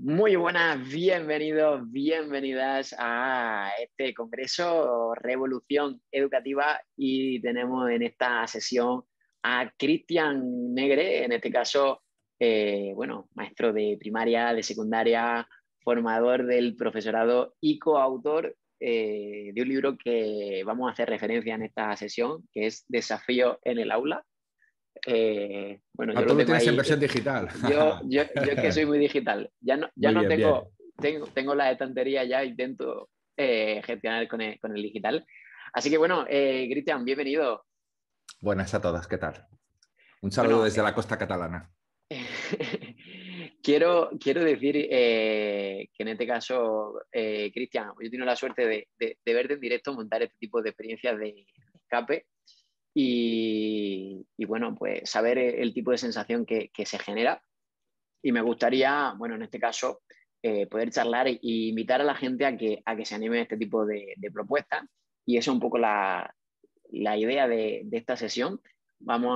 Muy buenas, bienvenidos, bienvenidas a este Congreso Revolución Educativa y tenemos en esta sesión a Cristian Negre, en este caso, eh, bueno, maestro de primaria, de secundaria, formador del profesorado y coautor eh, de un libro que vamos a hacer referencia en esta sesión, que es Desafío en el aula. Eh, bueno, yo lo digital. Yo, que soy muy digital. Ya no, ya no tengo, tengo, tengo la estantería ya, intento eh, gestionar con el, digital. Así que bueno, eh, Cristian, bienvenido. Buenas a todas, ¿qué tal? Un saludo desde la costa catalana. quiero, quiero decir que en este caso, Cristian, yo he tenido la suerte de, de, de, verte en directo montar este tipo de experiencias de escape y, bueno, pues saber e, el tipo de sensación que, se genera. Y me gustaría, bueno, en este caso, eh, poder charlar e invitar a la gente a que, a que se anime a este tipo de, propuestas. Y eso es un poco la, la idea de, esta sesión. Vamos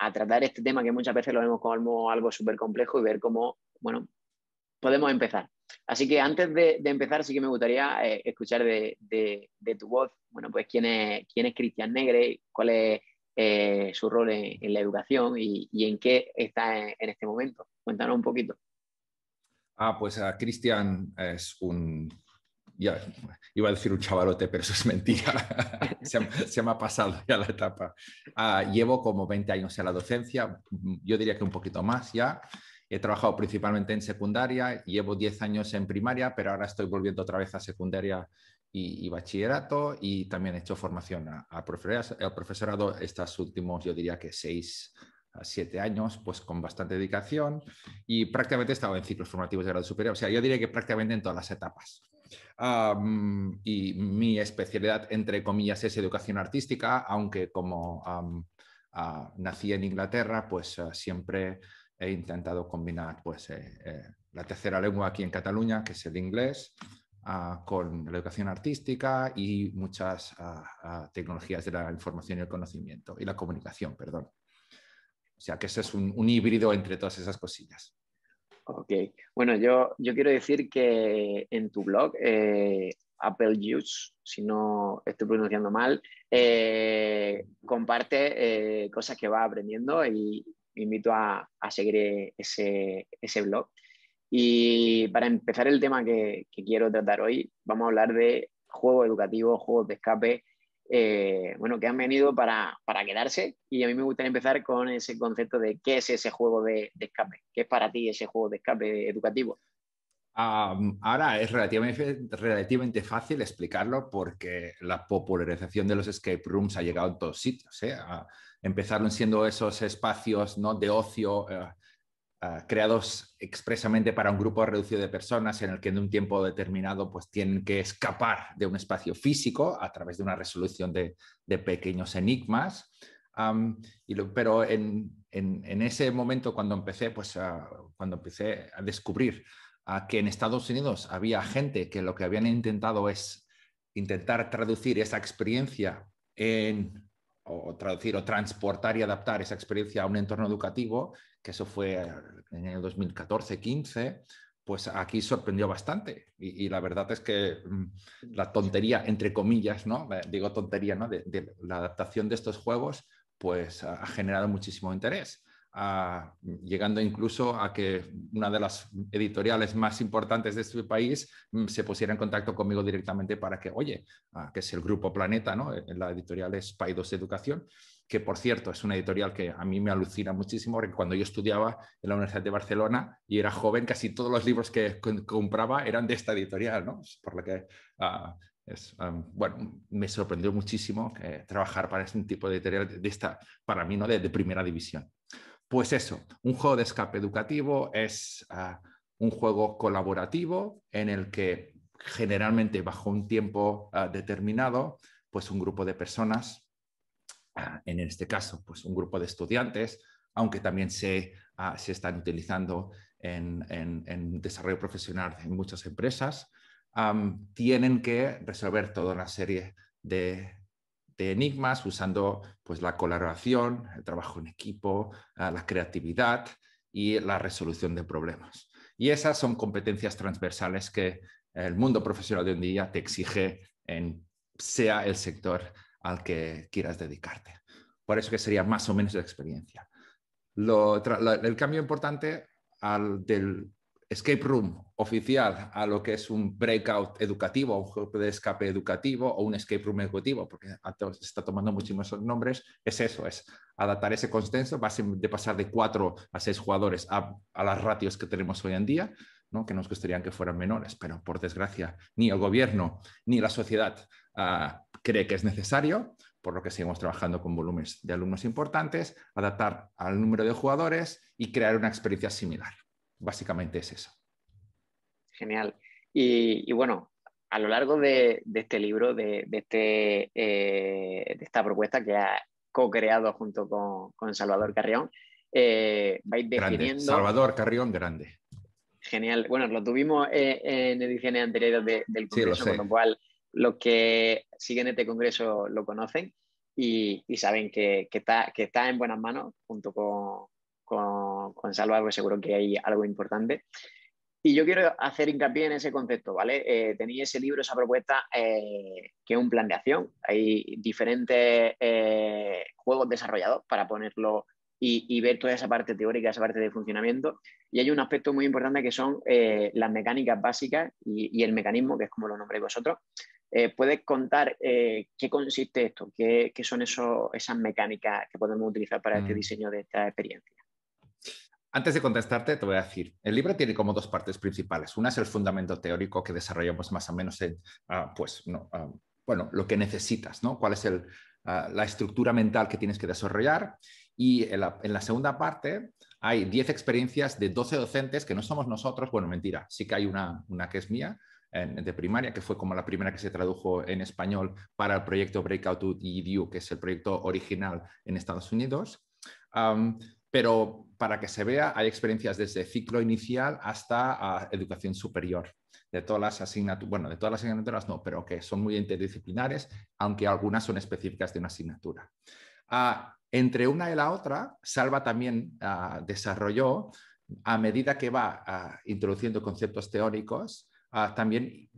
a, tratar este tema que muchas veces lo vemos como algo súper complejo y ver cómo, bueno, podemos empezar. Así que antes de, empezar, sí que me gustaría eh, escuchar de, tu voz, bueno, pues quién es, Cristian Negre, cuál es eh, su rol en, la educación y, en qué está en, este momento. Cuéntanos un poquito. Ah, pues Cristian es un iba a decir un chavalote, pero eso es mentira. se, me ha pasado ya la etapa. Ah, llevo como 20 años en la docencia, yo diría que un poquito más ya. He trabajado principalmente en secundaria, llevo 10 años en primaria, pero ahora estoy volviendo otra vez a secundaria y, bachillerato y también he hecho formación a, eh, profesorado estos últimos, yo diría que 6 a 7 años, pues con bastante dedicación y prácticamente he estado en ciclos formativos de grado superior. O sea, yo diría que prácticamente en todas las etapas. y mi especialidad, entre comillas, es educación artística, aunque como ah, nací en Inglaterra, pues ah, siempre he intentado combinar pues, eh, eh, la tercera lengua aquí en Cataluña, que es el inglés, ah, con la educación artística y muchas ah, ah, tecnologías de la información y el conocimiento, y la comunicación, perdón. O sea que ese es un, híbrido entre todas esas cosillas. Ok, bueno, yo, yo quiero decir que en tu blog, eh, Apple Juice, si no estoy pronunciando mal, comparte cosas que va aprendiendo y, invito a, seguir e, ese, blog. Y para empezar el tema que, quiero tratar hoy, vamos a hablar de juegos educativos, juegos de escape, eh, bueno, que han venido para, quedarse. Y a mí me gustaría empezar con ese concepto de qué es ese juego de, escape, qué es para ti ese juego de escape educativo. ahora es relativamente, relativamente, fácil explicarlo porque la popularización de los escape rooms ha llegado a todos sitios. ¿eh? Ah, empezaron siendo esos espacios ¿no? de ocio eh, eh, creados expresamente para un grupo reducido de personas en el que en un tiempo determinado pues tienen que escapar de un espacio físico a través de una resolución de, pequeños enigmas. y pero en, en, ese momento cuando empecé, pues, cuando empecé a descubrir que en Estados Unidos había gente que lo que habían intentado es intentar traducir esa experiencia en o, traducir o transportar y adaptar esa experiencia a un entorno educativo, que eso fue en el 2014-15, pues aquí sorprendió bastante. Y, la verdad es que mm, la tontería, entre comillas, ¿no? Eh, digo tontería, ¿no? De, de la adaptación de estos juegos, pues ha generado muchísimo interés a, llegando incluso a que una de las editoriales más importantes de este país mm, se pusiera en contacto conmigo directamente para que, oye, ah, que es el Grupo Planeta, ¿no? Eh, la editorial es Paidos Educación, que por cierto es una editorial que a mí me alucina muchísimo, porque cuando yo estudiaba en la Universidad de Barcelona y era joven, casi todos los libros que compraba eran de esta editorial, por lo que ah, ah, bueno, me sorprendió muchísimo eh, trabajar para este tipo de editorial de esta, para mí, ¿no? de primera división. Pues eso, un juego de escape educativo es ah, un juego colaborativo en el que generalmente bajo un tiempo ah, determinado, pues un grupo de personas, ah, en este caso, pues un grupo de estudiantes, aunque también se, se están utilizando en, desarrollo profesional en muchas empresas, tienen que resolver toda una serie de, este enigmas usando pues, la colaboración, el trabajo en equipo, ah, la creatividad y la resolución de problemas. Y esas son competencias transversales que el mundo profesional de un día te exige en sea el sector al que quieras dedicarte. Por eso que sería más o menos la experiencia. el cambio importante al, del escape room oficial a lo que es un breakout educativo, un grupo de escape educativo o un escape room educativo, porque se está tomando muchísimos nombres, es eso, es adaptar ese consenso, de pasar de cuatro a seis jugadores a, las ratios que tenemos hoy en día, que nos gustaría que fueran menores, pero por desgracia ni el gobierno ni la sociedad ah, cree que es necesario, por lo que seguimos trabajando con volúmenes de alumnos importantes, adaptar al número de jugadores y crear una experiencia similar. Básicamente es eso. Genial. Y, bueno, a lo largo de, este libro, este, eh, de, esta propuesta que ha co-creado junto con, Salvador Carrión, eh, vais definiendo... Salvador Carrión Grande. Genial. Bueno, lo tuvimos eh, en ediciones anteriores del Congreso, lo con lo cual los que siguen este Congreso lo conocen y, saben que está en buenas manos junto con, con, con Salva, pues seguro que hay algo importante. Y yo quiero hacer hincapié en ese concepto, ¿vale? Eh, tenéis ese libro, esa propuesta, eh, que es un plan de acción. Hay diferentes eh, juegos desarrollados para ponerlo y, ver toda esa parte teórica, esa parte de funcionamiento. Y hay un aspecto muy importante que son eh, las mecánicas básicas y, el mecanismo, que es como lo nombréis vosotros. ¿Puedes contar qué consiste esto? ¿Qué, son eso, esas mecánicas que podemos utilizar para este mm. diseño de esta experiencia? Antes de contestarte, te voy a decir, el libro tiene como dos partes principales. Una es el fundamento teórico que desarrollamos más o menos en, ah, pues, ah, bueno, lo que necesitas, ¿no? ¿Cuál es ah, la estructura mental que tienes que desarrollar? Y en la, segunda parte hay 10 experiencias de 12 docentes que no somos nosotros, bueno, mentira, sí que hay una, que es mía, de primaria, que fue como la primera que se tradujo en español para el proyecto Breakout EDU, que es el proyecto original en Estados Unidos. Pero para que se vea, hay experiencias desde ciclo inicial hasta ah, educación superior. De todas las asignaturas, bueno, de todas las asignaturas no, pero que son muy interdisciplinares, aunque algunas son específicas de una asignatura. Ah, entre una y la otra, Salva también ah, desarrolló, a medida que va introduciendo conceptos teóricos, también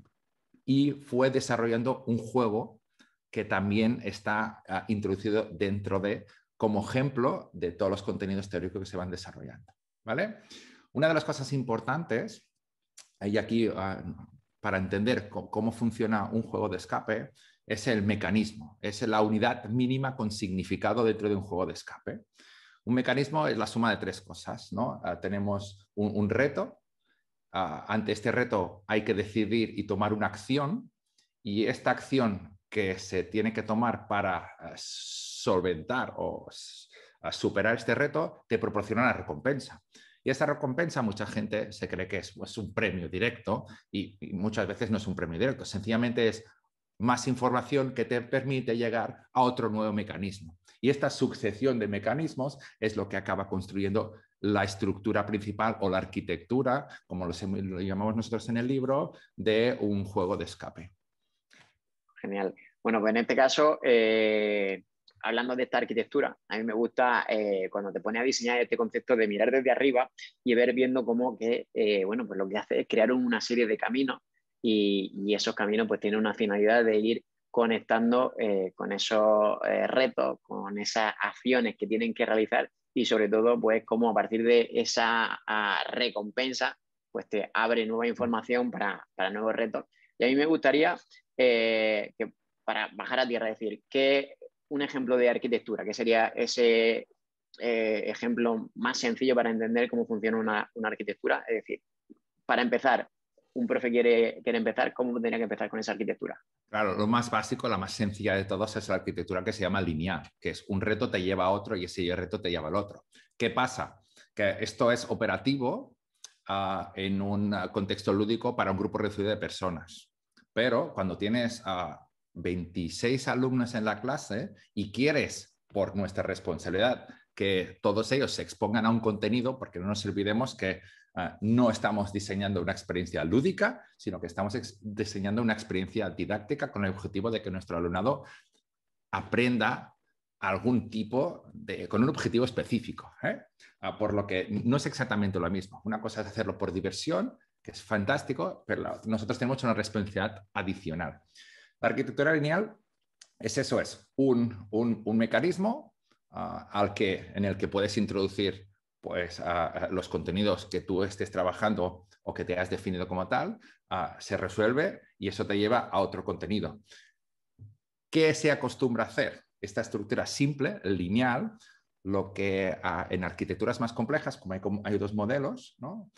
y fue desarrollando un juego que también está introducido dentro de como ejemplo de todos los contenidos teóricos que se van desarrollando. ¿vale? Una de las cosas importantes, y aquí ah, para entender cómo funciona un juego de escape, es el mecanismo, es la unidad mínima con significado dentro de un juego de escape. Un mecanismo es la suma de tres cosas. ¿no? Ah, tenemos un, reto. Ah, ante este reto hay que decidir y tomar una acción y esta acción que se tiene que tomar para eh, solventar o superar este reto te proporciona la recompensa. Y esa recompensa mucha gente se cree que es, un premio directo y, muchas veces no es un premio directo, sencillamente es más información que te permite llegar a otro nuevo mecanismo. Y esta sucesión de mecanismos es lo que acaba construyendo la estructura principal o la arquitectura, como lo, lo llamamos nosotros en el libro, de un juego de escape. Genial. Bueno, pues en este caso, eh, hablando de esta arquitectura, a mí me gusta eh, cuando te pones a diseñar este concepto de mirar desde arriba y ver viendo cómo que, eh, bueno, pues lo que hace es crear una serie de caminos y, esos caminos pues tienen una finalidad de ir conectando con esos retos, con esas acciones que tienen que realizar y sobre todo pues cómo a partir de esa ah, recompensa pues te abre nueva información para, nuevos retos. Y a mí me gustaría que para bajar a tierra, decir, que un ejemplo de arquitectura, que sería ese eh, ejemplo más sencillo para entender cómo funciona una, arquitectura, es decir, para empezar, un profe quiere, quiere empezar, ¿cómo tendría que empezar con esa arquitectura? Claro, lo más básico, la más sencilla de todas es la arquitectura que se llama lineal, que es un reto te lleva a otro y ese reto te lleva al otro. ¿Qué pasa? Que esto es operativo ah, en un contexto lúdico para un grupo reducido de personas. Pero cuando tienes ah, 26 alumnos en la clase y quieres, por nuestra responsabilidad, que todos ellos se expongan a un contenido, porque no nos olvidemos que ah, no estamos diseñando una experiencia lúdica, sino que estamos diseñando una experiencia didáctica con el objetivo de que nuestro alumnado aprenda algún tipo de, con un objetivo específico. ¿eh? Ah, por lo que no es exactamente lo mismo. Una cosa es hacerlo por diversión, que es fantástico, pero nosotros tenemos una responsabilidad adicional. La arquitectura lineal es eso, es un, mecanismo ah, al que, en el que puedes introducir pues, ah, ah, los contenidos que tú estés trabajando o que te has definido como tal, se resuelve y eso te lleva a otro contenido. ¿Qué se acostumbra a hacer? Esta estructura simple, lineal, lo que en arquitecturas más complejas, como hay, dos modelos, ¿no?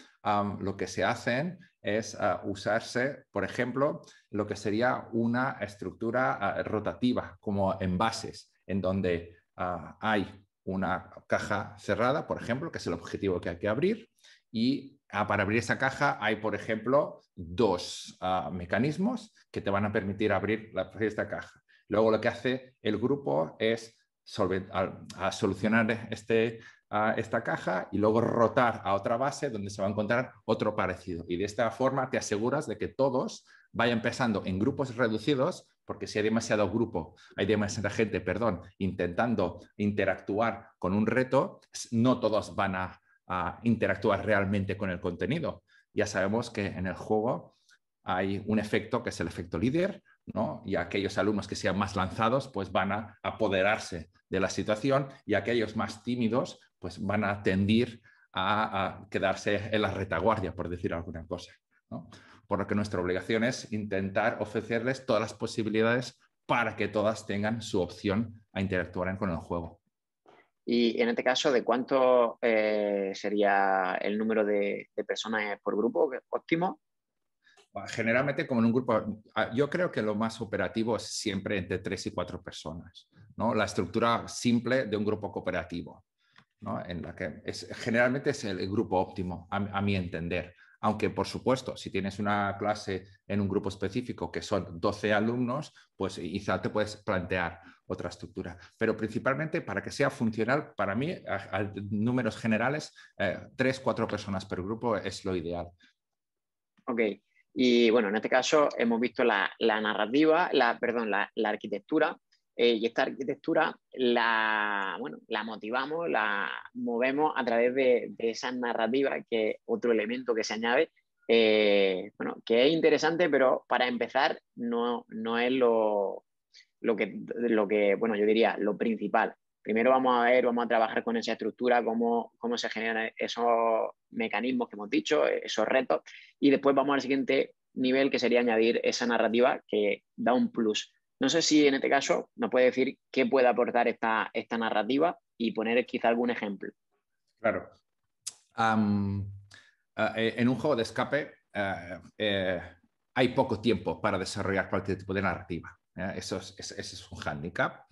lo que se hacen es ah, usarse, por ejemplo, lo que sería una estructura ah, rotativa, como envases, en donde ah, hay una caja cerrada, por ejemplo, que es el objetivo que hay que abrir, y para abrir esa caja hay, por ejemplo, dos mecanismos que te van a permitir abrir esta caja. Luego lo que hace el grupo es solucionar este esta caja y luego rotar a otra base donde se va a encontrar otro parecido. Y de esta forma te aseguras de que todos vayan empezando en grupos reducidos, porque si hay demasiado grupo, hay demasiada gente, perdón, intentando interactuar con un reto, no todos van a, a interactuar realmente con el contenido. Ya sabemos que en el juego hay un efecto que es el efecto líder, ¿no? Y aquellos alumnos que sean más lanzados, pues van a apoderarse de la situación y aquellos más tímidos, pues van a tender a, quedarse en la retaguardia, por decir alguna cosa. Por lo que nuestra obligación es intentar ofrecerles todas las posibilidades para que todas tengan su opción a interactuar con el juego. Y en este caso, ¿de cuánto eh, sería el número de, personas por grupo óptimo? Generalmente, como en un grupo, ah, yo creo que lo más operativo es siempre entre tres y cuatro personas, ¿no? La estructura simple de un grupo cooperativo en la que generalmente es el grupo óptimo, a, mi entender. Aunque, por supuesto, si tienes una clase en un grupo específico que son 12 alumnos, pues quizá te puedes plantear otra estructura. Pero principalmente para que sea funcional, para mí, a, números generales, eh, tres 3 personas por grupo es lo ideal. Ok. Y bueno, en este caso hemos visto la, narrativa, perdón, la arquitectura, eh, y esta arquitectura la, motivamos, la movemos a través de, de esa narrativa, que es otro elemento que se añade, eh, bueno, que es interesante, pero para empezar no, es lo, que, lo que, bueno, yo diría, lo principal. Primero vamos a ver, vamos a trabajar con esa estructura, cómo se generan esos mecanismos que hemos dicho, esos retos, y después vamos al siguiente nivel que sería añadir esa narrativa que da un plus no sé si en este caso nos puede decir qué puede aportar esta, esta narrativa y poner quizá algún ejemplo. Claro. Eh, eh, en un juego de escape eh, hay poco tiempo para desarrollar cualquier tipo de narrativa. Eso es, es un hándicap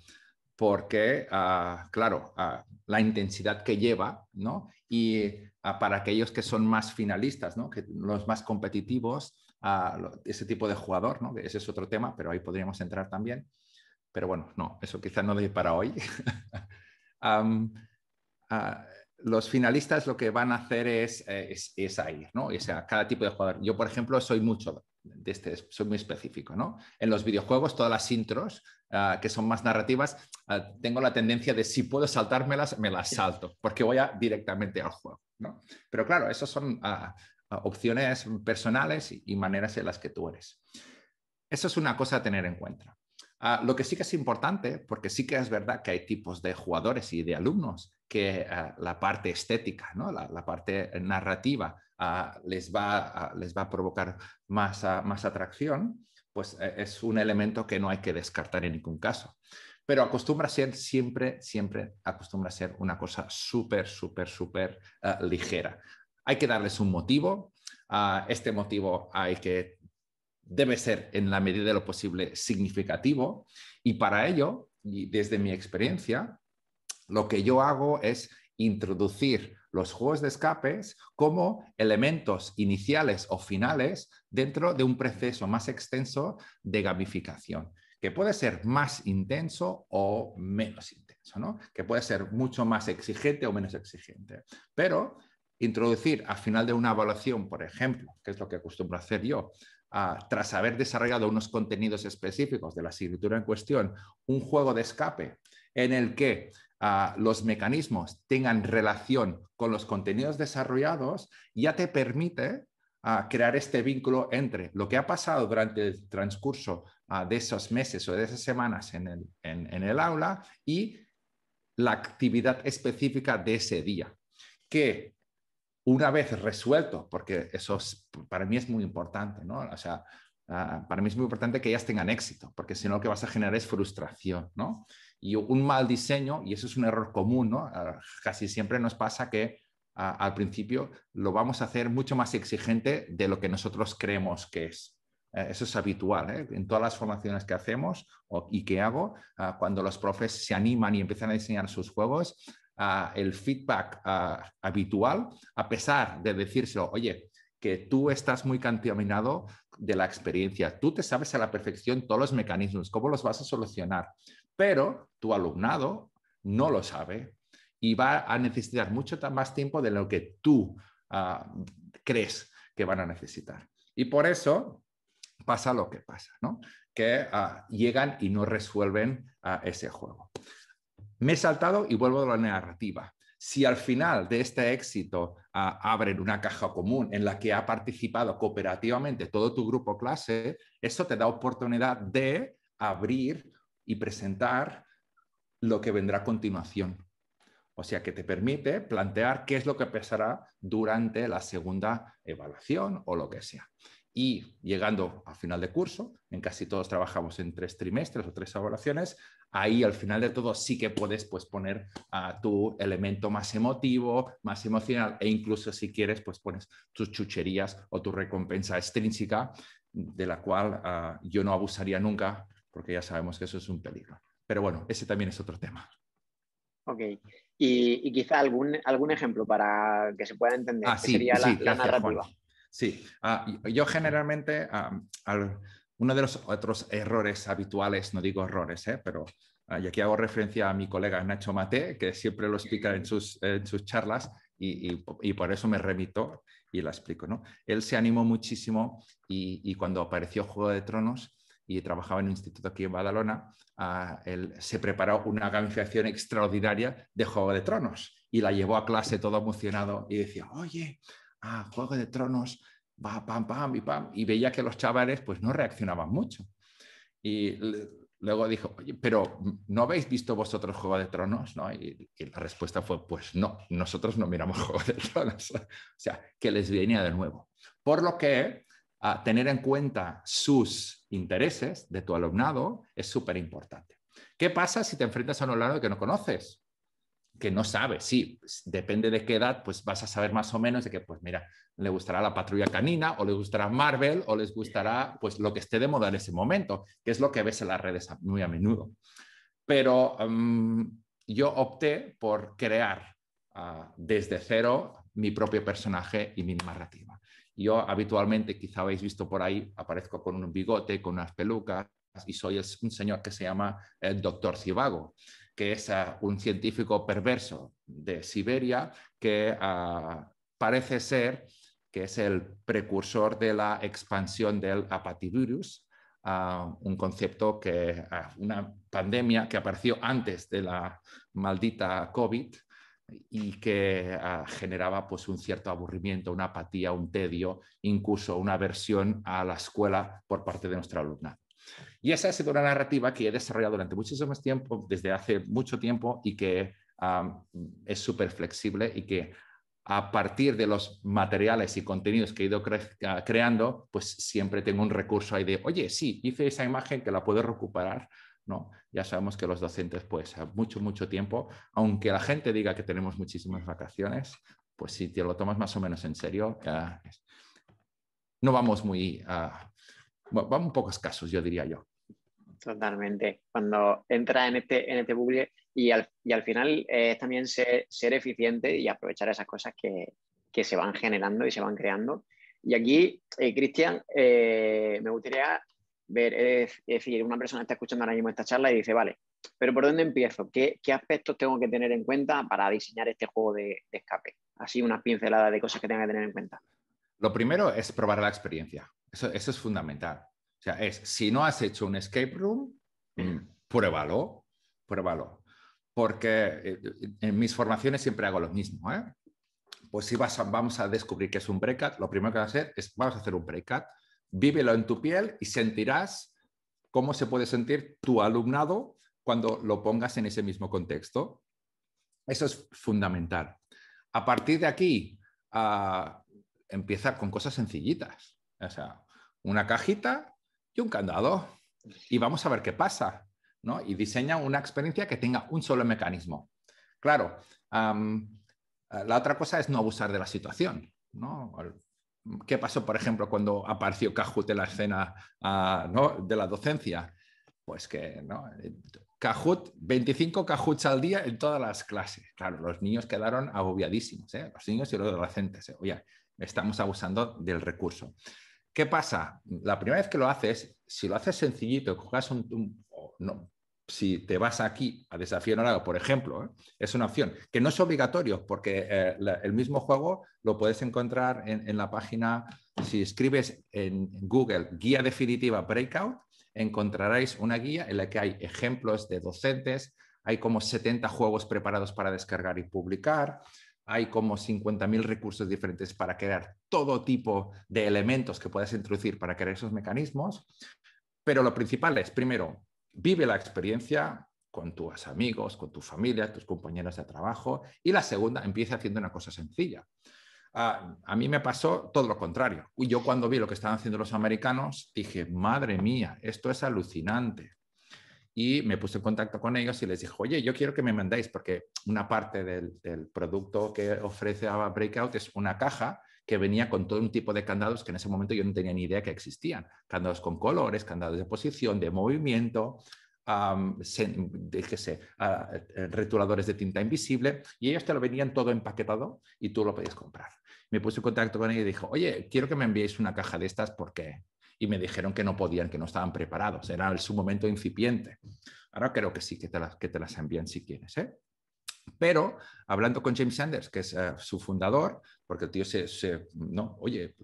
porque, ah, claro, ah, la intensidad que lleva, ¿no? Y ah, para aquellos que son más finalistas, ¿no? Que los más competitivos, a ese tipo de jugador, ¿no? ese es otro tema, pero ahí podríamos entrar también. Pero bueno, no, eso quizás no de para hoy. Ah, los finalistas lo que van a hacer es, eh, es, es ir, ¿no? Es cada tipo de jugador. Yo, por ejemplo, soy mucho de este, soy muy específico, ¿no? En los videojuegos, todas las intros ah, que son más narrativas, ah, tengo la tendencia de si puedo saltármelas, me las salto, porque voy directamente al juego, ¿no? Pero claro, esos son opciones personales y maneras en las que tú eres. Eso es una cosa a tener en cuenta. Ah, lo que sí que es importante, porque sí que es verdad que hay tipos de jugadores y de alumnos que ah, la parte estética, ¿no? la, parte narrativa ah, les, va, a provocar más, atracción, pues eh, es un elemento que no hay que descartar en ningún caso. Pero acostumbra ser siempre, siempre acostumbra a ser una cosa súper, súper, súper ligera hay que darles un motivo. Ah, este motivo hay que, debe ser en la medida de lo posible significativo y para ello, desde mi experiencia, lo que yo hago es introducir los juegos de escapes como elementos iniciales o finales dentro de un proceso más extenso de gamificación, que puede ser más intenso o menos intenso, que puede ser mucho más exigente o menos exigente. Pero introducir al final de una evaluación, por ejemplo, que es lo que acostumbro a hacer yo, tras haber desarrollado unos contenidos específicos de la asignatura en cuestión, un juego de escape en el que los mecanismos tengan relación con los contenidos desarrollados, ya te permite crear este vínculo entre lo que ha pasado durante el transcurso de esos meses o de esas semanas en el, aula y la actividad específica de ese día, que una vez resuelto, porque eso para mí es muy importante, ¿no? O sea, ah, para mí es muy importante que ellas tengan éxito, porque si no lo que vas a generar es frustración, ¿no? Y un mal diseño, y eso es un error común, ¿no? Ah, casi siempre nos pasa que ah, al principio lo vamos a hacer mucho más exigente de lo que nosotros creemos que es. Eh, eso es habitual ¿eh? en todas las formaciones que hacemos y que hago. cuando los profes se animan y empiezan a diseñar sus juegos, el feedback habitual, a pesar de decírselo, oye, que tú estás muy contaminado de la experiencia, tú te sabes a la perfección todos los mecanismos, cómo los vas a solucionar, pero tu alumnado no lo sabe y va a necesitar mucho más tiempo de lo que tú ah, crees que van a necesitar. Y por eso pasa lo que pasa, ¿no? Que ah, llegan y no resuelven ah, ese juego me he saltado y vuelvo a la narrativa. Si al final de este éxito ah, abren una caja común en la que ha participado cooperativamente todo tu grupo clase, eso te da oportunidad de abrir y presentar lo que vendrá a continuación. O sea, que te permite plantear qué es lo que pasará durante la segunda evaluación o lo que sea y llegando a final de curso, en casi todos trabajamos en tres trimestres o tres evaluaciones, ahí al final de todo sí que puedes pues, poner tu elemento más emotivo, más emocional e incluso si quieres pues pones tus chucherías o tu recompensa extrínseca de la cual ah, yo no abusaría nunca porque ya sabemos que eso es un peligro. Pero bueno, ese también es otro tema. Ok. Y, quizá algún, algún ejemplo para que se pueda entender. Ah, sería la, narrativa. Sí, ah, yo generalmente, ah, uno de los otros errores habituales, no digo errores, ¿eh? pero ah, y aquí hago referencia a mi colega Nacho Mate, que siempre lo explica en sus, charlas y, por eso me remito y la explico. ¿no? Él se animó muchísimo y, cuando apareció Juego de Tronos, y trabajaba en un instituto aquí en Badalona, él se preparó una gamificación extraordinaria de Juego de Tronos y la llevó a clase todo emocionado y decía, oye, ah, Juego de Tronos, va, pam, pam, y pam, y veía que los chavales pues no reaccionaban mucho. Y luego dijo, Oye, pero ¿no habéis visto vosotros Juego de Tronos? ¿No? Y, la respuesta fue, pues no, nosotros no miramos Juego de Tronos. o sea, que les venía de nuevo. Por lo que tener en cuenta sus intereses de tu alumnado es súper importante. ¿Qué pasa si te enfrentas a un alumnado que no conoces? que no sabe, sí, pues, depende de qué edad, pues vas a saber más o menos de que, pues mira, le gustará la patrulla canina o le gustará Marvel o les gustará pues lo que esté de moda en ese momento, que es lo que ves en las redes muy a menudo. Pero mm, yo opté por crear ah, desde cero mi propio personaje y mi narrativa. Yo habitualmente, quizá habéis visto por ahí, aparezco con un bigote, con unas pelucas y soy un señor que se llama el doctor Cibago que es eh, un científico perverso de Siberia que eh, parece ser que es el precursor de la expansión del apativirus, eh, un concepto que, una pandemia que apareció antes de la maldita COVID y que generaba pues, un cierto aburrimiento, una apatía, un tedio, incluso una aversión a la escuela por parte de nuestra alumna. Y esa ha sido una narrativa que he desarrollado durante muchísimo más tiempo, desde hace mucho tiempo, y que es súper flexible y que a partir de los materiales y contenidos que he ido ah, creando, pues siempre tengo un recurso ahí de, oye, sí, hice esa imagen que la puedo recuperar. No, ya sabemos que los docentes, pues, mucho, mucho tiempo, aunque la gente diga que tenemos muchísimas vacaciones, pues si te lo tomas más o menos en serio, no vamos muy, ah, vamos un pocos casos, yo diría yo. Totalmente. Cuando entras en este, en este bucle y al, final es eh, también ser, eficiente y aprovechar esas cosas que, se van generando y se van creando. Y aquí, eh, Cristian, eh, me gustaría ver, es, decir, una persona está escuchando ahora mismo esta charla y dice, vale, pero ¿por dónde empiezo? ¿Qué, aspectos tengo que tener en cuenta para diseñar este juego de, escape? Así unas pinceladas de cosas que tenga que tener en cuenta. Lo primero es probar la experiencia. eso es fundamental. O sea, es, si no has hecho un escape room, mm, mm. pruébalo, pruébalo. Porque eh, en mis formaciones siempre hago lo mismo. ¿eh? Pues si vamos a descubrir que es un breakout, lo primero que vas a hacer es, vamos a hacer un breakout, vívelo en tu piel y sentirás cómo se puede sentir tu alumnado cuando lo pongas en ese mismo contexto. Eso es fundamental. A partir de aquí, ah, empieza empezar con cosas sencillitas. O sea, una cajita y un candado y vamos a ver qué pasa, ¿no? Y diseña una experiencia que tenga un solo mecanismo. Claro, eh, la otra cosa es no abusar de la situación, ¿no? ¿Qué pasó, por ejemplo, cuando apareció Kahoot en la escena ah, ¿no? de la docencia? Pues que, ¿no? Kahoot, 25 Kahoots al día en todas las clases. Claro, los niños quedaron agobiadísimos, ¿eh? los niños y los adolescentes. ¿eh? Oye, estamos abusando del recurso. ¿Qué pasa? La primera vez que lo haces, si lo haces sencillito, un, no, si te vas aquí a desafío Norado, por ejemplo, ¿eh? es una opción que no es obligatorio porque eh, el mismo juego lo puedes encontrar en, la página, si escribes en Google guía definitiva breakout, encontrarás una guía en la que hay ejemplos de docentes, hay como 70 juegos preparados para descargar y publicar, hay como 50.000 recursos diferentes para crear todo tipo de elementos que puedas introducir para crear esos mecanismos. Pero lo principal es, primero, vive la experiencia con tus amigos, con tu familia, tus compañeros de trabajo. Y la segunda, empieza haciendo una cosa sencilla. Ah, a mí me pasó todo lo contrario. Yo cuando vi lo que estaban haciendo los americanos, dije, madre mía, esto es alucinante y me puse en contacto con ellos y les dije, oye, yo quiero que me mandéis, porque una parte del, producto que ofrece Ava Breakout es una caja que venía con todo un tipo de candados que en ese momento yo no tenía ni idea que existían. Candados con colores, candados de posición, de movimiento, sé, ah, eh, retuladores de tinta invisible, y ellos te lo venían todo empaquetado y tú lo podías comprar. Me puse en contacto con ellos y dijo, oye, quiero que me enviéis una caja de estas porque y me dijeron que no podían, que no estaban preparados, era su momento incipiente. Ahora creo que sí, que te, que te las envían si quieres. ¿eh? Pero hablando con James Sanders, que es eh, su fundador, porque el tío se, no, oye,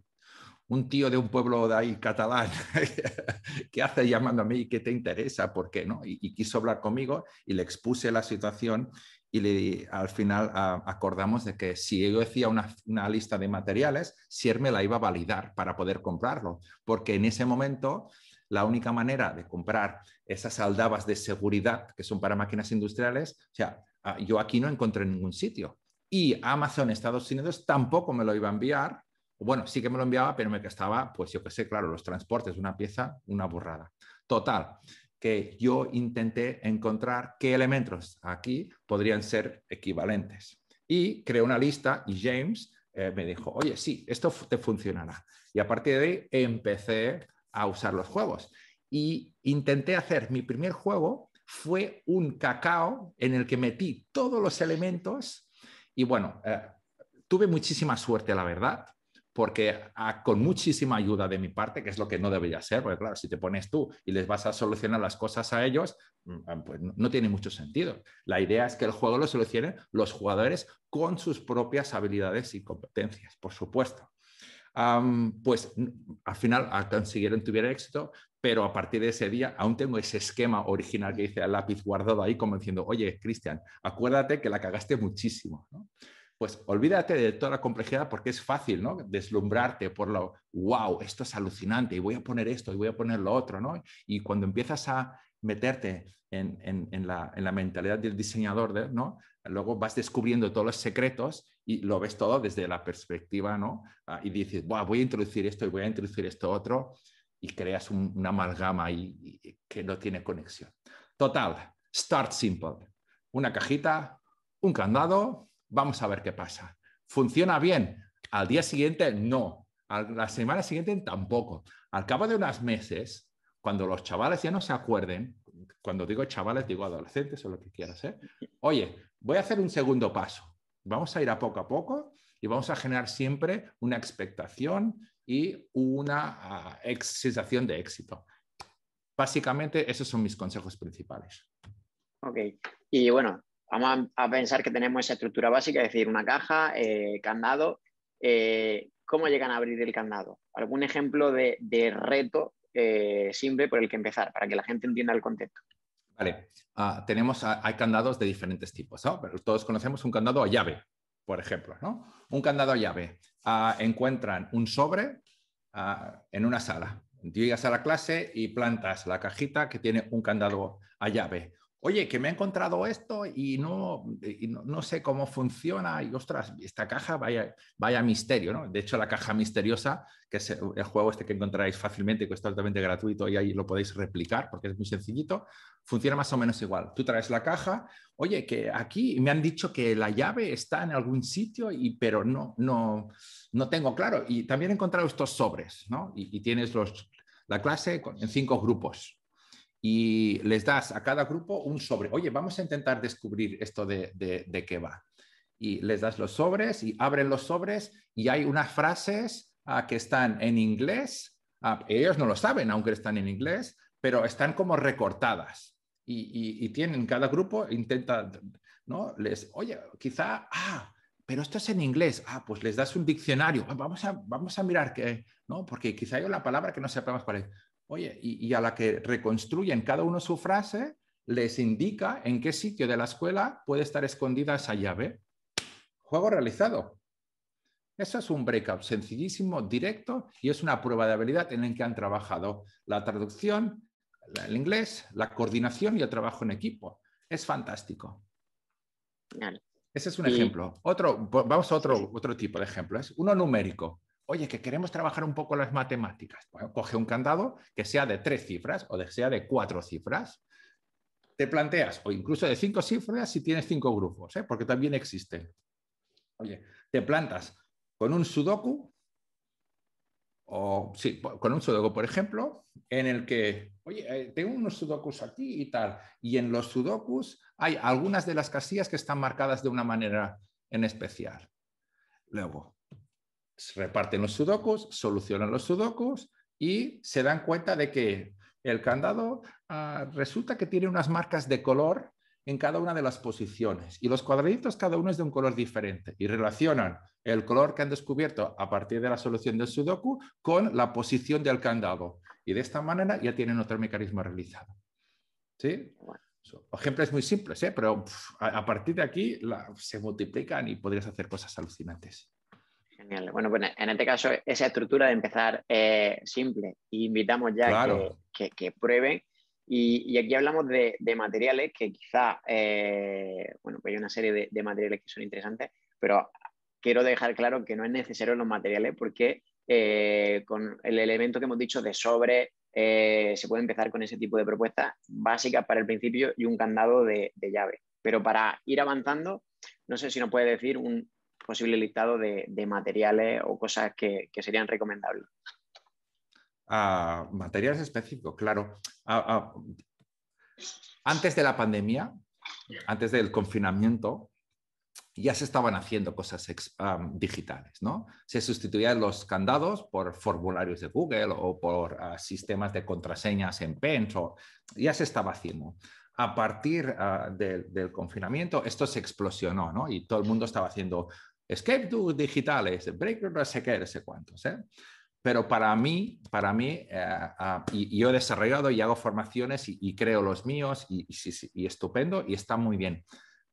un tío de un pueblo de ahí catalán, que hace llamando a mí? ¿Qué te interesa? ¿Por qué no? y, quiso hablar conmigo y le expuse la situación y al final acordamos de que si yo decía una, lista de materiales, Sier me la iba a validar para poder comprarlo, porque en ese momento la única manera de comprar esas aldabas de seguridad que son para máquinas industriales, o sea, ah, yo aquí no encontré ningún sitio. Y Amazon Estados Unidos tampoco me lo iba a enviar. Bueno, sí que me lo enviaba, pero me estaba pues yo qué sé, claro, los transportes, una pieza, una burrada. Total, que yo intenté encontrar qué elementos aquí podrían ser equivalentes. Y creé una lista y James eh, me dijo, oye, sí, esto te funcionará. Y a partir de ahí empecé a usar los juegos. Y intenté hacer mi primer juego, fue un cacao en el que metí todos los elementos y bueno, eh, tuve muchísima suerte, la verdad, porque ah, con muchísima ayuda de mi parte, que es lo que no debería ser, porque claro, si te pones tú y les vas a solucionar las cosas a ellos, mm, ah, pues no tiene mucho sentido. La idea es que el juego lo solucionen los jugadores con sus propias habilidades y competencias, por supuesto. pues al final consiguieron tuviera éxito, pero a partir de ese día aún tengo ese esquema original que dice el lápiz guardado ahí como diciendo, oye, Cristian, acuérdate que la cagaste muchísimo pues olvídate de toda la complejidad porque es fácil, ¿no? Deslumbrarte por lo, wow, esto es alucinante y voy a poner esto y voy a poner lo otro, ¿no? Y cuando empiezas a meterte en, la, mentalidad del diseñador, ¿no? Luego vas descubriendo todos los secretos y lo ves todo desde la perspectiva, ¿no? Ah, y dices, wow, voy a introducir esto y voy a introducir esto otro y creas una amalgama y que no tiene conexión. Total, start simple. Una cajita, un candado, vamos a ver qué pasa. ¿Funciona bien? Al día siguiente, no. A la semana siguiente, tampoco. Al cabo de unos meses, cuando los chavales ya no se acuerden, cuando digo chavales, digo adolescentes o lo que quieras, ¿eh? oye, voy a hacer un segundo paso. Vamos a ir a poco a poco y vamos a generar siempre una expectación y una ah, sensación de éxito. Básicamente, esos son mis consejos principales. Ok, y bueno, Vamos a, pensar que tenemos esa estructura básica, es decir, una caja, eh, candado. Eh, ¿Cómo llegan a abrir el candado? ¿Algún ejemplo de, de reto eh, simple por el que empezar, para que la gente entienda el contexto? Vale, ah, tenemos, ah, hay candados de diferentes tipos, ¿no? Pero todos conocemos un candado a llave, por ejemplo, ¿no? Un candado a llave. Ah, encuentran un sobre en una sala. Llegas a la clase y plantas la cajita que tiene un candado a llave oye, que me he encontrado esto y no, no, sé cómo funciona y ostras, esta caja vaya, misterio, ¿no? De hecho, la caja misteriosa, que es el juego este que encontraréis fácilmente, que es totalmente gratuito y ahí lo podéis replicar porque es muy sencillito, funciona más o menos igual. Tú traes la caja, oye, que aquí me han dicho que la llave está en algún sitio, y, pero no, no, no tengo claro. Y también he encontrado estos sobres, ¿no? Y, tienes los, la clase en cinco grupos y les das a cada grupo un sobre. Oye, vamos a intentar descubrir esto de, qué va. Y les das los sobres y abren los sobres y hay unas frases ah, que están en inglés. Ah, ellos no lo saben, aunque están en inglés, pero están como recortadas. Y, tienen cada grupo, intenta, ¿no? Les, oye, quizá, ah, pero esto es en inglés. Ah, pues les das un diccionario. Ah, vamos a, vamos a mirar qué, ¿no? Porque quizá hay una palabra que no sepamos cuál es. Oye, y, a la que reconstruyen cada uno su frase, les indica en qué sitio de la escuela puede estar escondida esa llave. Juego realizado. Eso es un break-up sencillísimo, directo, y es una prueba de habilidad en la que han trabajado la traducción, el inglés, la coordinación y el trabajo en equipo. Es fantástico. Ese es un ejemplo. Otro, vamos a otro, otro tipo de ejemplo. Es uno numérico oye, que queremos trabajar un poco las matemáticas. Pues, coge un candado que sea de tres cifras o que sea de cuatro cifras. Te planteas, o incluso de cinco cifras si tienes cinco grupos, ¿eh? porque también existen. Oye, te plantas con un sudoku, o sí, con un sudoku, por ejemplo, en el que, oye, eh, tengo unos sudokus aquí y tal, y en los sudokus hay algunas de las casillas que están marcadas de una manera en especial. Luego, reparten los sudokus, solucionan los sudokus y se dan cuenta de que el candado ah, resulta que tiene unas marcas de color en cada una de las posiciones y los cuadraditos cada uno es de un color diferente y relacionan el color que han descubierto a partir de la solución del sudoku con la posición del candado y de esta manera ya tienen otro mecanismo realizado. ¿Sí? es muy simple pero a, partir de aquí se multiplican y podrías hacer cosas alucinantes. Genial. Bueno, pues en este caso, esa estructura de empezar eh, simple, invitamos ya que, prueben. Y, aquí hablamos de, materiales que quizá, eh, bueno, pues hay una serie de, materiales que son interesantes, pero quiero dejar claro que no es necesario los materiales porque eh, con el elemento que hemos dicho de sobre, eh, se puede empezar con ese tipo de propuestas básicas para el principio y un candado de, de llave. Pero para ir avanzando, no sé si nos puede decir un, posible de, materiales o cosas que, serían recomendables. materiales específicos, claro. antes de la pandemia, antes del confinamiento, ya se estaban haciendo cosas digitales, ¿no? Se sustituían los candados por formularios de Google o por ah, sistemas de contraseñas en PEN, ya se estaba haciendo. A partir ah, del confinamiento, esto se explosionó, ¿no? Y todo el mundo estaba haciendo escape to digitales, break, no sé qué, no sé cuántos. ¿eh? Pero para mí, para mí eh, ah, y, yo he desarrollado y hago formaciones y, creo los míos y, y, estupendo y está muy bien.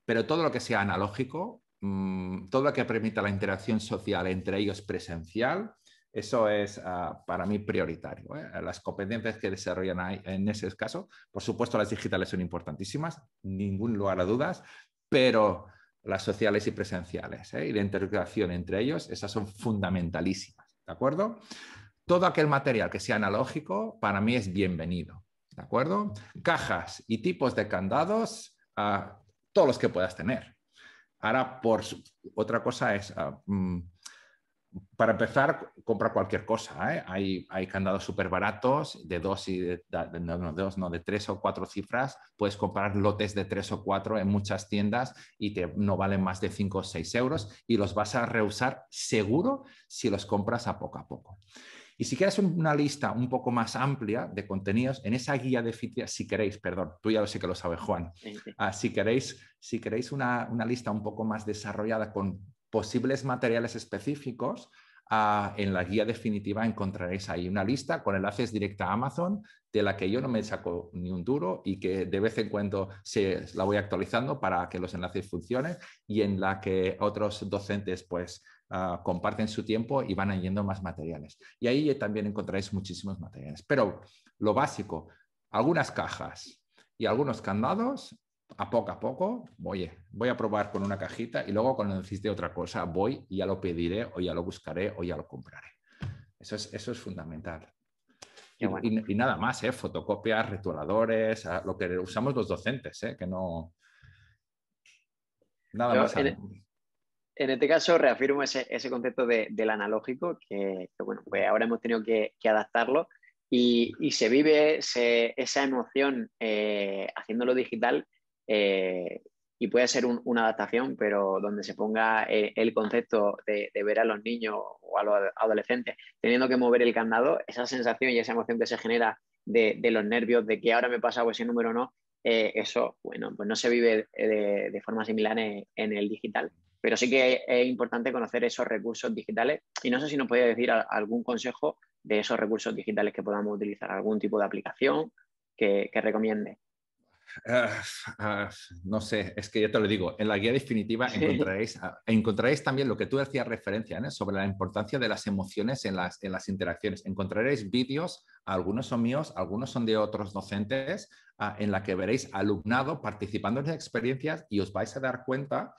Pero todo lo que sea analógico, mm, todo lo que permita la interacción social entre ellos presencial, eso es ah, para mí prioritario. ¿eh? Las competencias que desarrollan ahí, en ese caso, por supuesto las digitales son importantísimas, ningún lugar a dudas, pero las sociales y presenciales ¿eh? y la interacción entre ellos, esas son fundamentalísimas, ¿de acuerdo? Todo aquel material que sea analógico para mí es bienvenido, ¿de acuerdo? Cajas y tipos de candados, ah, todos los que puedas tener. Ahora, por otra cosa es ah, mm, para empezar, compra cualquier cosa. ¿eh? Hay, hay, candados súper baratos de dos y de, dos, no, de tres o cuatro cifras. Puedes comprar lotes de tres o cuatro en muchas tiendas y te, no valen más de cinco o seis euros y los vas a reusar seguro si los compras a poco a poco. Y si quieres una lista un poco más amplia de contenidos, en esa guía de Fitia, si queréis, perdón, tú ya lo sé que lo sabe Juan, ah, si, queréis, si queréis una, una lista un poco más desarrollada con posibles materiales específicos, ah, en la guía definitiva encontraréis ahí una lista con enlaces directa a Amazon, de la que yo no me saco ni un duro y que de vez en cuando se, la voy actualizando para que los enlaces funcionen y en la que otros docentes pues ah, comparten su tiempo y van añadiendo más materiales. Y ahí también encontraréis muchísimos materiales. Pero lo básico, algunas cajas y algunos candados a poco a poco, voy a probar con una cajita y luego cuando necesite otra cosa voy y ya lo pediré o ya lo buscaré o ya lo compraré. Eso es, eso es fundamental. Y, nada más, ¿eh? fotocopias, retuladores, lo que usamos los docentes, ¿eh? que no... Nada más. E, en, este caso reafirmo ese, ese concepto del analógico, que, bueno, pues ahora hemos tenido que, adaptarlo y, se vive esa emoción eh, haciéndolo digital eh, y puede ser una adaptación, pero donde se ponga eh, el, concepto de, ver a los niños o a los adolescentes teniendo que mover el candado, esa sensación y esa emoción que se genera de, los nervios, de que ahora me pasa ese número o no, eh, eso, bueno, pues no se vive de, forma similar en, el digital. Pero sí que es, importante conocer esos recursos digitales y no sé si nos podía decir algún consejo de esos recursos digitales que podamos utilizar, algún tipo de aplicación que recomiende. Ah, ah, no sé, es que ya te lo digo, en la guía definitiva ah, encontraréis, también lo que tú hacías referencia sobre la importancia de las emociones en las, en las interacciones. Encontraréis vídeos, algunos son míos, algunos son de otros docentes, en la que veréis alumnado participando en las experiencias y os vais a dar cuenta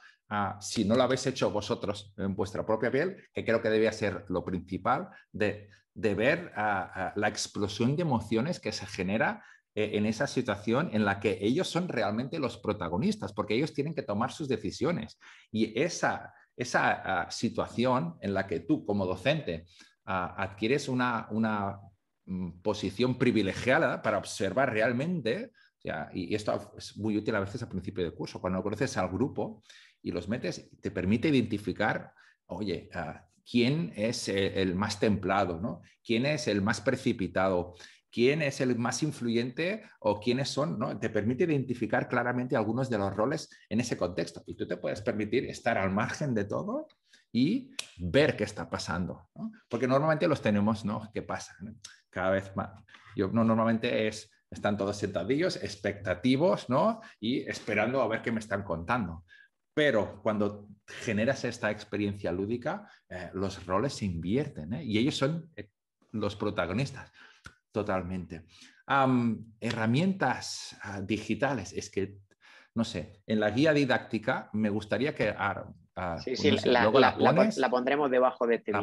si no lo habéis hecho vosotros en vuestra propia piel, que creo que debía ser lo principal, de, ver la explosión de emociones que se genera eh, en esa situación en la que ellos son realmente los protagonistas, porque ellos tienen que tomar sus decisiones. Y esa, esa ah, situación en la que tú como docente ah, adquieres una, una mm, posición privilegiada para observar realmente, y, esto es muy útil a veces al principio del curso, cuando conoces al grupo y los metes, te permite identificar, oye, ah, quién es el, el más templado, ¿no? quién es el más precipitado, quién es el más influyente o quiénes son, ¿no? Te permite identificar claramente algunos de los roles en ese contexto y tú te puedes permitir estar al margen de todo y ver qué está pasando, ¿no? Porque normalmente los tenemos, ¿no? ¿Qué pasa? Cada vez más. Yo no, normalmente es, están todos sentadillos, expectativos, ¿no? Y esperando a ver qué me están contando. Pero cuando generas esta experiencia lúdica, eh, los roles se invierten ¿eh? y ellos son eh, los protagonistas totalmente. herramientas ah, digitales, es que, no sé, en la guía didáctica me gustaría que... sí, sí, la, pondremos debajo de este La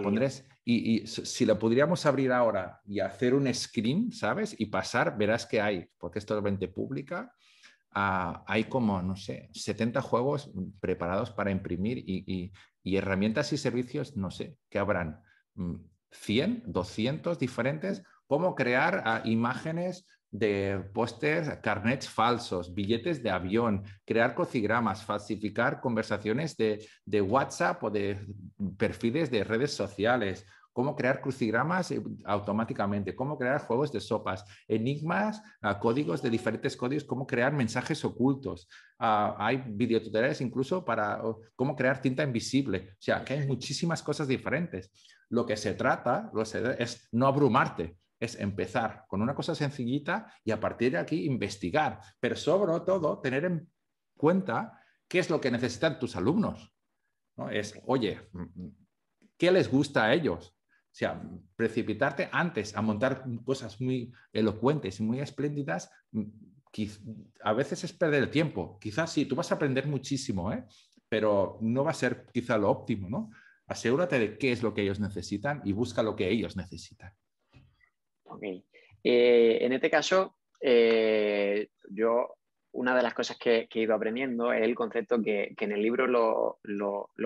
y, si la podríamos abrir ahora y hacer un screen, ¿sabes? Y pasar, verás que hay, porque es totalmente pública. Ah, hay como, no sé, 70 juegos preparados para imprimir y, y herramientas y servicios, no sé, que habrán 100, mm, 200 diferentes cómo crear ah, imágenes de pósters, carnets falsos, billetes de avión, crear crucigramas, falsificar conversaciones de, WhatsApp o de perfiles de redes sociales, cómo crear crucigramas eh, automáticamente, cómo crear juegos de sopas, enigmas, ah, códigos de diferentes códigos, cómo crear mensajes ocultos. Ah, hay videotutoriales incluso para cómo crear tinta invisible. O sea, que hay muchísimas cosas diferentes. Lo que se trata es no abrumarte es empezar con una cosa sencillita y a partir de aquí investigar, pero sobre todo tener en cuenta qué es lo que necesitan tus alumnos. ¿no? Es, oye, ¿qué les gusta a ellos? O sea, precipitarte antes a montar cosas muy elocuentes y muy espléndidas, a veces es perder el tiempo. Quizás sí, tú vas a aprender muchísimo, ¿eh? pero no va a ser quizá lo óptimo, ¿no? Asegúrate de qué es lo que ellos necesitan y busca lo que ellos necesitan. Eh, en este caso, eh, yo una de las cosas que, he ido aprendiendo es el concepto que, en el libro lo,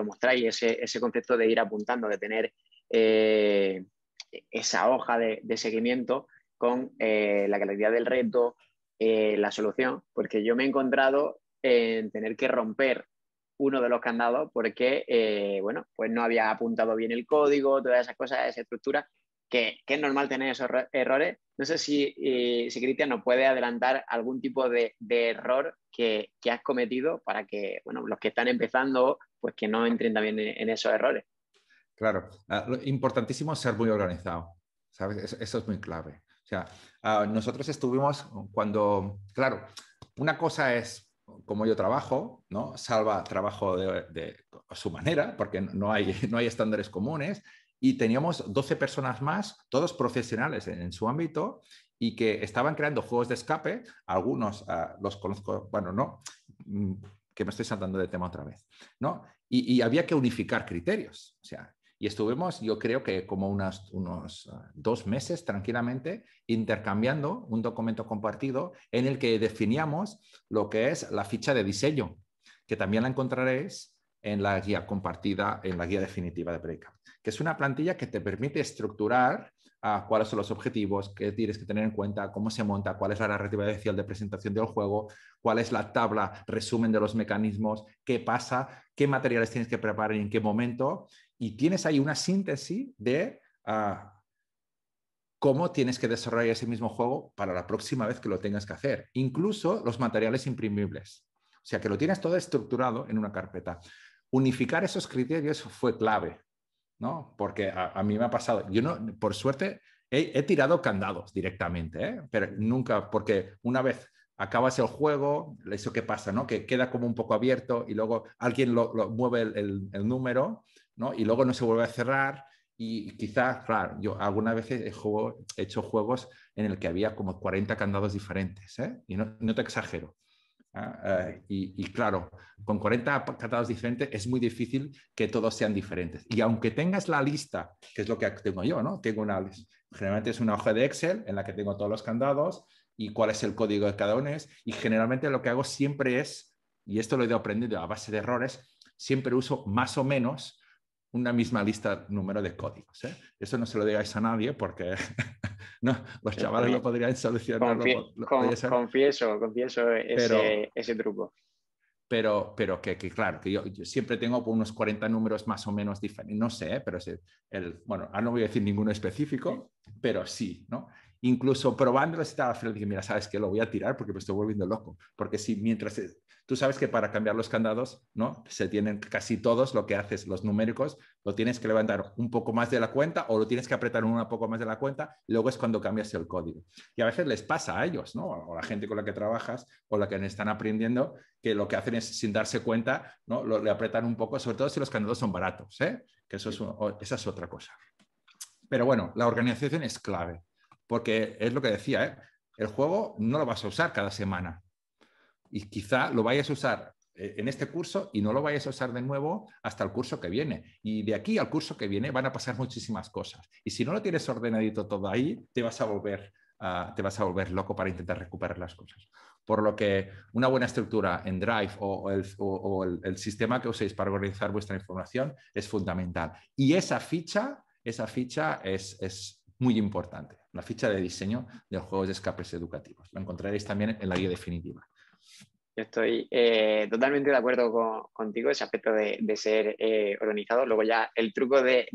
mostráis, ese, concepto de ir apuntando, de tener eh, esa hoja de, seguimiento con la calidad del reto, la solución, porque yo me he encontrado en tener que romper uno de los candados porque, bueno, pues no había apuntado bien el código, todas esas cosas, esa estructura, que, es normal tener esos errores. No sé si, eh, si Cristian nos puede adelantar algún tipo de, error que, que, has cometido para que bueno, los que están empezando pues que no entren también en, esos errores. Claro, ah, lo importantísimo es ser muy organizado, ¿sabes? Eso, es muy clave. O sea, ah, nosotros estuvimos cuando, claro, una cosa es como yo trabajo, ¿no? Salva trabajo de, su manera, porque no hay, no hay estándares comunes, y teníamos 12 personas más, todos profesionales en, su ámbito y que estaban creando juegos de escape, algunos ah, los conozco, bueno, no, mm, que me estoy saltando de tema otra vez, ¿no? Y, había que unificar criterios, o sea, y estuvimos, yo creo que como unos ah, dos meses tranquilamente, intercambiando un documento compartido en el que definíamos lo que es la ficha de diseño, que también la encontraréis en la guía compartida, en la guía definitiva de Breakup es una plantilla que te permite estructurar ah, cuáles son los objetivos, qué tienes que tener en cuenta, cómo se monta, cuál es la narrativa inicial de presentación del juego, cuál es la tabla resumen de los mecanismos, qué pasa, qué materiales tienes que preparar y en qué momento. Y tienes ahí una síntesis de ah, cómo tienes que desarrollar ese mismo juego para la próxima vez que lo tengas que hacer, incluso los materiales imprimibles. O sea, que lo tienes todo estructurado en una carpeta. Unificar esos criterios fue clave ¿no? Porque a, mí me ha pasado, yo no, por suerte, he, tirado candados directamente, ¿eh? pero nunca, porque una vez acabas el juego, eso que pasa, Que queda como un poco abierto y luego alguien lo, mueve el, número, Y luego no se vuelve a cerrar y quizás, claro, yo algunas veces he, hecho juegos en el que había como 40 candados diferentes, ¿eh? Y no te exagero. Eh, y, claro, con 40 catados diferentes es muy difícil que todos sean diferentes. Y aunque tengas la lista, que es lo que tengo yo, ¿no? Tengo una, generalmente es una hoja de Excel en la que tengo todos los candados y cuál es el código de cada uno. y generalmente lo que hago siempre es, y esto lo he aprendido a base de errores, siempre uso más o menos una misma lista número de códigos. ¿eh? Eso no se lo digáis a nadie porque No, los chavales lo podrían solucionar. confieso, confieso ese, truco. Pero, pero que, claro, que yo, siempre tengo unos 40 números más o menos diferentes, no sé, pero el, bueno, ahora no voy a decir ninguno específico, pero sí, ¿no? Incluso probándolo estaba feliz, mira, sabes que lo voy a tirar porque me estoy volviendo loco, porque si mientras Tú sabes que para cambiar los candados, ¿no? Se tienen casi todos lo que haces, los numéricos, lo tienes que levantar un poco más de la cuenta o lo tienes que apretar un poco más de la cuenta, luego es cuando cambias el código. Y a veces les pasa a ellos, ¿no? O la gente con la que trabajas o la que están aprendiendo, que lo que hacen es sin darse cuenta, ¿no? Lo, le apretan un poco, sobre todo si los candados son baratos, ¿eh? Que eso es, esa es otra cosa. Pero bueno, la organización es clave, porque es lo que decía, ¿eh? El juego no lo vas a usar cada semana y quizá lo vayas a usar eh, en este curso y no lo vayas a usar de nuevo hasta el curso que viene. Y de aquí al curso que viene van a pasar muchísimas cosas. Y si no lo tienes ordenadito todo ahí, te vas a volver, ah, te vas a volver loco para intentar recuperar las cosas. Por lo que una buena estructura en Drive o, el, o, el, sistema que uséis para organizar vuestra información es fundamental. Y esa ficha, esa ficha es, es muy importante, la ficha de diseño de los juegos de escapes educativos. La encontraréis también en la guía definitiva. Yo estoy eh, totalmente de acuerdo contigo, ese aspecto de, ser eh, organizado. Luego ya el truco de,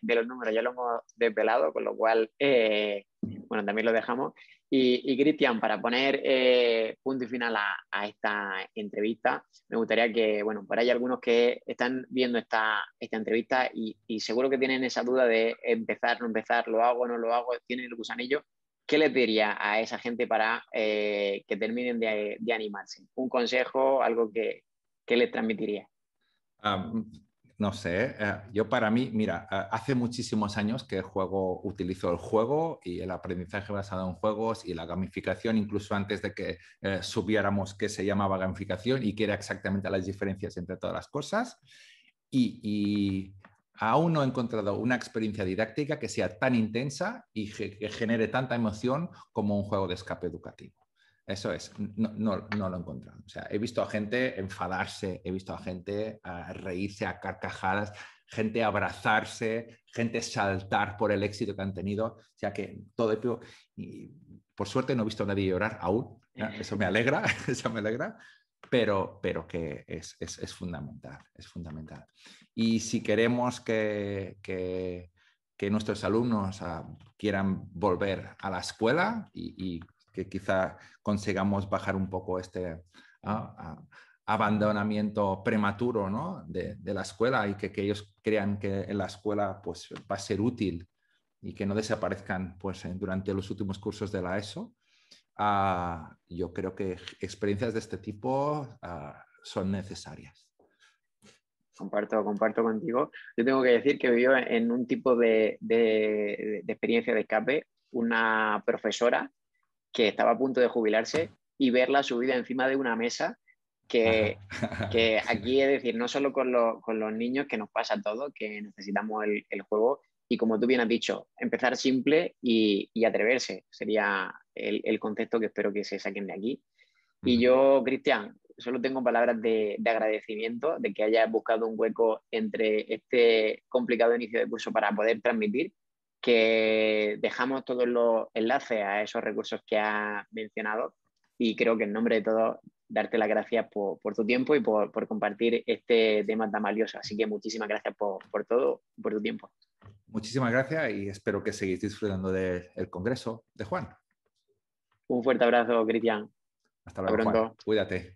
los números ya lo hemos desvelado, con lo cual, eh, bueno, también lo dejamos. Y, Cristian, para poner punto y final a, esta entrevista, me gustaría que, bueno, por ahí algunos que están viendo esta, entrevista y seguro que tienen esa duda de empezar, no empezar, lo hago, no lo hago, tienen el gusanillo. ¿qué les diría a esa gente para eh, que terminen de, animarse? ¿Un consejo, algo que, que les transmitiría? Ah, mm, no sé, eh, yo para mí, mira, eh, hace muchísimos años que juego, utilizo el juego y el aprendizaje basado en juegos y la gamificación, incluso antes de que supiéramos qué se llamaba gamificación y qué era exactamente las diferencias entre todas las cosas. y aún no he encontrado una experiencia didáctica que sea tan intensa y que genere tanta emoción como un juego de escape educativo. Eso es, no, lo he encontrado. O sea, he visto a gente enfadarse, he visto a gente ah, reírse a carcajadas, gente abrazarse, gente saltar por el éxito que han tenido. O que todo y por suerte no he visto a nadie llorar aún. ¿eh? Eh. Eso me alegra, eso me alegra, pero, pero que es, es fundamental, es fundamental. Y si queremos que, nuestros alumnos ah, quieran volver a la escuela y, que quizá consigamos bajar un poco este ah, ah, abandonamiento prematuro de, la escuela y que, ellos crean que en la escuela pues, va a ser útil y que no desaparezcan pues, durante los últimos cursos de la ESO. yo creo que experiencias de este tipo son necesarias comparto, comparto contigo. Yo tengo que decir que vivió en un tipo de, de, experiencia de escape una profesora que estaba a punto de jubilarse y verla subida encima de una mesa. Que, que aquí es decir, no solo con, con, los niños, que nos pasa todo, que necesitamos el, juego, y como tú bien has dicho, empezar simple y, atreverse sería el, el, concepto que espero que se saquen de aquí. Y yo, Cristian, solo tengo palabras de, agradecimiento de que hayas buscado un hueco entre este complicado inicio de curso para poder transmitir, que dejamos todos los enlaces a esos recursos que has mencionado y creo que en nombre de todos darte las gracias por, tu tiempo y por, compartir este tema tan valioso. Así que muchísimas gracias por, todo, por tu tiempo. Muchísimas gracias y espero que seguís disfrutando del Congreso de Juan. Un fuerte abrazo, Cristian. Hasta luego. Cuídate.